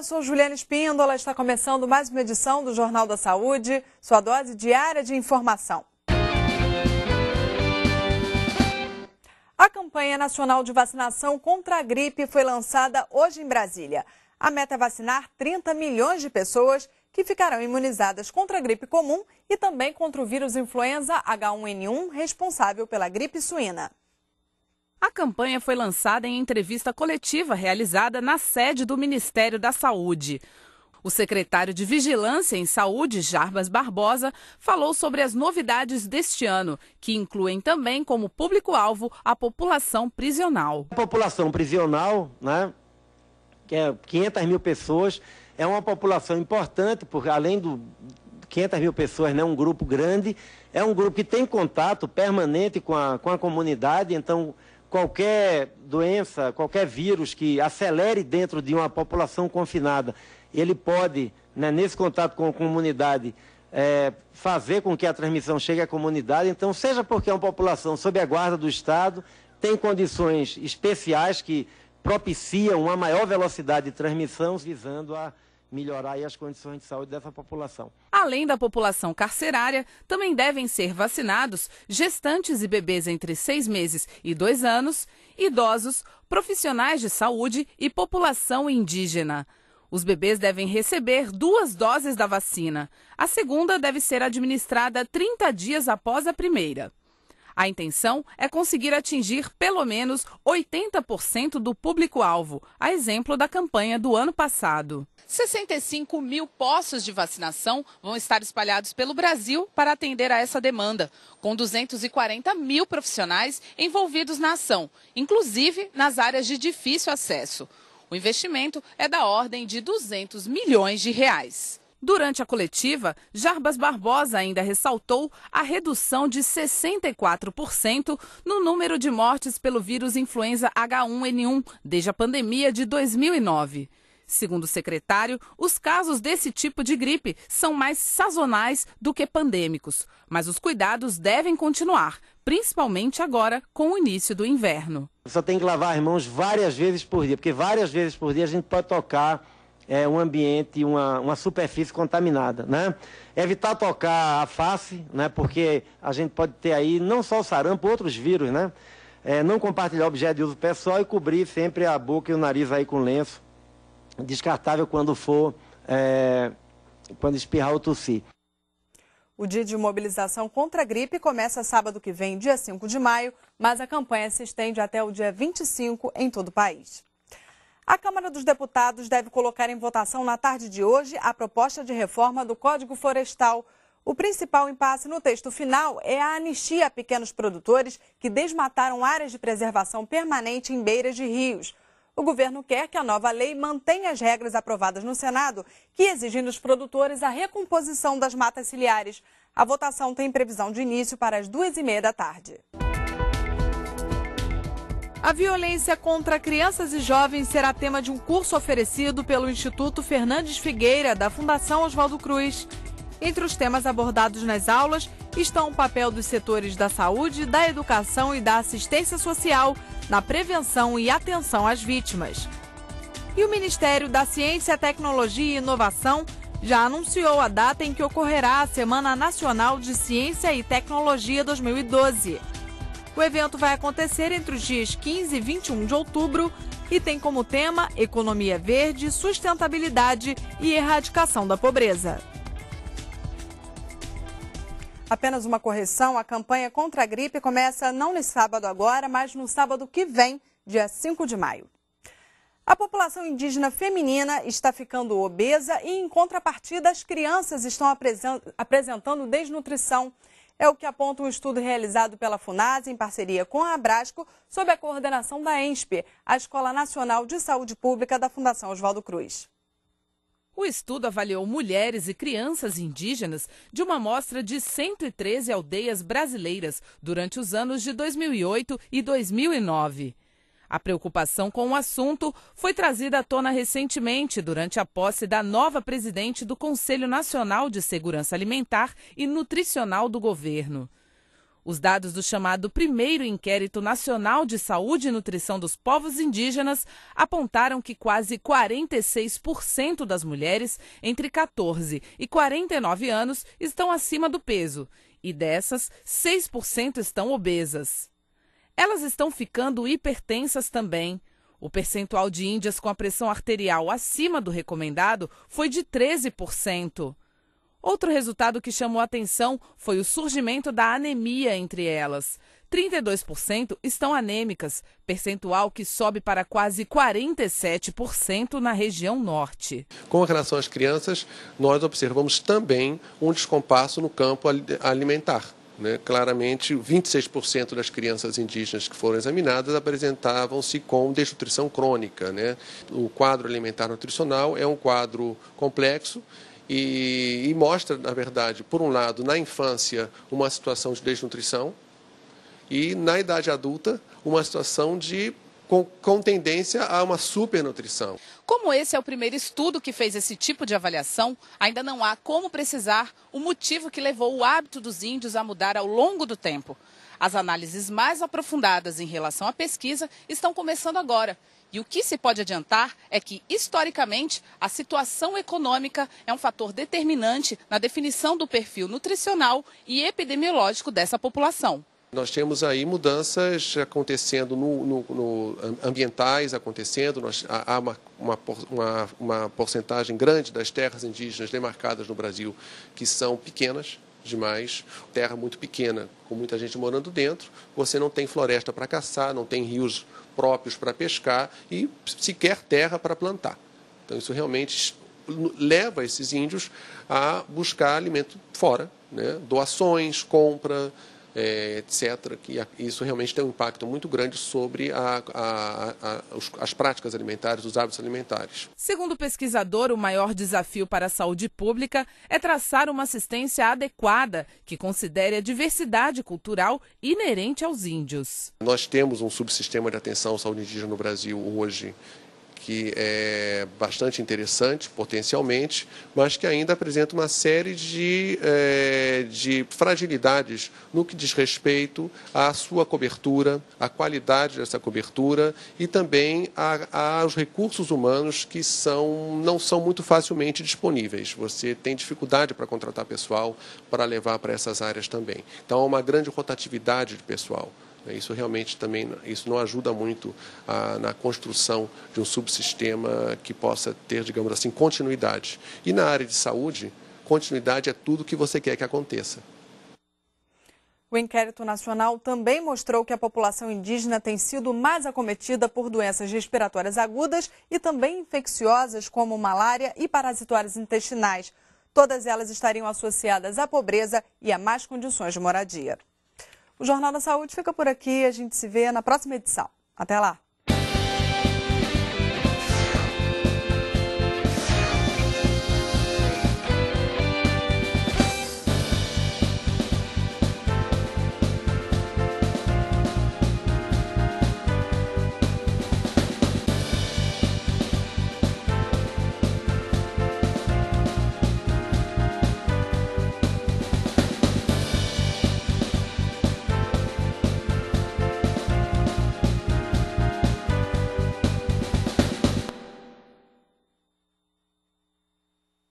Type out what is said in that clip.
Eu sou Juliana Espíndola, está começando mais uma edição do Jornal da Saúde, sua dose diária de informação. A campanha nacional de vacinação contra a gripe foi lançada hoje em Brasília. A meta é vacinar 30 milhões de pessoas que ficarão imunizadas contra a gripe comum e também contra o vírus influenza H1N1, responsável pela gripe suína. A campanha foi lançada em entrevista coletiva realizada na sede do Ministério da Saúde. O secretário de Vigilância em Saúde, Jarbas Barbosa, falou sobre as novidades deste ano, que incluem também como público-alvo a população prisional. A população prisional, né, que é 500 mil pessoas, é uma população importante, porque além do 500 mil pessoas, né, um grupo grande, é um grupo que tem contato permanente com a, com a comunidade, então qualquer doença, qualquer vírus que acelere dentro de uma população confinada, ele pode, né, nesse contato com a comunidade, é, fazer com que a transmissão chegue à comunidade. Então, seja porque é uma população sob a guarda do Estado, tem condições especiais que propiciam uma maior velocidade de transmissão, visando a melhorar as condições de saúde dessa população. Além da população carcerária, também devem ser vacinados gestantes e bebês entre seis meses e dois anos, idosos, profissionais de saúde e população indígena. Os bebês devem receber duas doses da vacina. A segunda deve ser administrada 30 dias após a primeira. A intenção é conseguir atingir pelo menos 80% do público-alvo, a exemplo da campanha do ano passado. 65 mil postos de vacinação vão estar espalhados pelo Brasil para atender a essa demanda, com 240 mil profissionais envolvidos na ação, inclusive nas áreas de difícil acesso. O investimento é da ordem de 200 milhões de reais. Durante a coletiva, Jarbas Barbosa ainda ressaltou a redução de 64% no número de mortes pelo vírus influenza H1N1 desde a pandemia de 2009. Segundo o secretário, os casos desse tipo de gripe são mais sazonais do que pandêmicos, mas os cuidados devem continuar, principalmente agora com o início do inverno. Só tem que lavar as mãos várias vezes por dia, porque várias vezes por dia a gente pode tocar é, um ambiente, uma, uma superfície contaminada, né? Evitar tocar a face, né? Porque a gente pode ter aí não só o sarampo, outros vírus, né? É, não compartilhar objeto de uso pessoal e cobrir sempre a boca e o nariz aí com lenço descartável quando for é, quando espirrar ou tossir. O dia de mobilização contra a gripe começa sábado que vem, dia 5 de maio, mas a campanha se estende até o dia 25 em todo o país. A Câmara dos Deputados deve colocar em votação na tarde de hoje a proposta de reforma do Código Florestal. O principal impasse no texto final é a anistia a pequenos produtores que desmataram áreas de preservação permanente em beiras de rios. O governo quer que a nova lei mantenha as regras aprovadas no Senado, que exigem dos produtores a recomposição das matas ciliares. A votação tem previsão de início para as duas e meia da tarde. A violência contra crianças e jovens será tema de um curso oferecido pelo Instituto Fernandes Figueira, da Fundação Oswaldo Cruz. Entre os temas abordados nas aulas estão o papel dos setores da saúde, da educação e da assistência social na prevenção e atenção às vítimas. E o Ministério da Ciência, Tecnologia e Inovação já anunciou a data em que ocorrerá a Semana Nacional de Ciência e Tecnologia 2012. O evento vai acontecer entre os dias 15 e 21 de outubro e tem como tema Economia Verde, Sustentabilidade e Erradicação da Pobreza. Apenas uma correção: a campanha contra a gripe começa não nesse sábado agora, mas no sábado que vem, dia 5 de maio. A população indígena feminina está ficando obesa e, em contrapartida, as crianças estão apresentando desnutrição. É o que aponta um estudo realizado pela FUNAS em parceria com a Abrasco, sob a coordenação da ENSP, a Escola Nacional de Saúde Pública da Fundação Oswaldo Cruz. O estudo avaliou mulheres e crianças indígenas de uma amostra de 113 aldeias brasileiras durante os anos de 2008 e 2009. A preocupação com o assunto foi trazida à tona recentemente durante a posse da nova presidente do Conselho Nacional de Segurança Alimentar e Nutricional do governo. Os dados do chamado Primeiro Inquérito Nacional de Saúde e Nutrição dos Povos Indígenas apontaram que quase 46% das mulheres entre 14 e 49 anos estão acima do peso e dessas, 6% estão obesas. Elas estão ficando hipertensas também. O percentual de índias com a pressão arterial acima do recomendado foi de 13%. Outro resultado que chamou atenção foi o surgimento da anemia entre elas. 32% estão anêmicas, percentual que sobe para quase 47% na região norte. Com relação às crianças, nós observamos também um descompasso no campo alimentar. Né? Claramente, 26% das crianças indígenas que foram examinadas apresentavam-se com desnutrição crônica. Né? O quadro alimentar nutricional é um quadro complexo e, e mostra, na verdade, por um lado, na infância, uma situação de desnutrição e, na idade adulta, uma situação de com, com, tendência a uma supernutrição. Como esse é o primeiro estudo que fez esse tipo de avaliação, ainda não há como precisar o motivo que levou o hábito dos índios a mudar ao longo do tempo. As análises mais aprofundadas em relação à pesquisa estão começando agora. E o que se pode adiantar é que, historicamente, a situação econômica é um fator determinante na definição do perfil nutricional e epidemiológico dessa população. Nós temos aí mudanças acontecendo no, no, no ambientais acontecendo, nós, há uma, uma, uma porcentagem grande das terras indígenas demarcadas no Brasil que são pequenas, demais, terra muito pequena, com muita gente morando dentro, você não tem floresta para caçar, não tem rios próprios para pescar e sequer terra para plantar. Então isso realmente leva esses índios a buscar alimento fora, né? doações, compra, é, etc., que isso realmente tem um impacto muito grande sobre a, a, a, as práticas alimentares, os hábitos alimentares. Segundo o pesquisador, o maior desafio para a saúde pública é traçar uma assistência adequada que considere a diversidade cultural inerente aos índios. Nós temos um subsistema de atenção à saúde indígena no Brasil hoje que é bastante interessante, potencialmente, mas que ainda apresenta uma série de, é, de fragilidades no que diz respeito à sua cobertura, à qualidade dessa cobertura e também a, aos recursos humanos que são, não são muito facilmente disponíveis. Você tem dificuldade para contratar pessoal para levar para essas áreas também. Então, há uma grande rotatividade de pessoal. Né, isso realmente também isso não ajuda muito a, ah, na construção de um subsistema que possa ter, digamos assim, continuidade. E na área de saúde, continuidade é tudo que você quer que aconteça. O inquérito nacional também mostrou que a população indígena tem sido mais acometida por doenças respiratórias agudas e também infecciosas como malária e parasitórios intestinais. Todas elas estariam associadas à pobreza e a más condições de moradia. O Jornal da Saúde fica por aqui. A gente se vê na próxima edição. Até lá!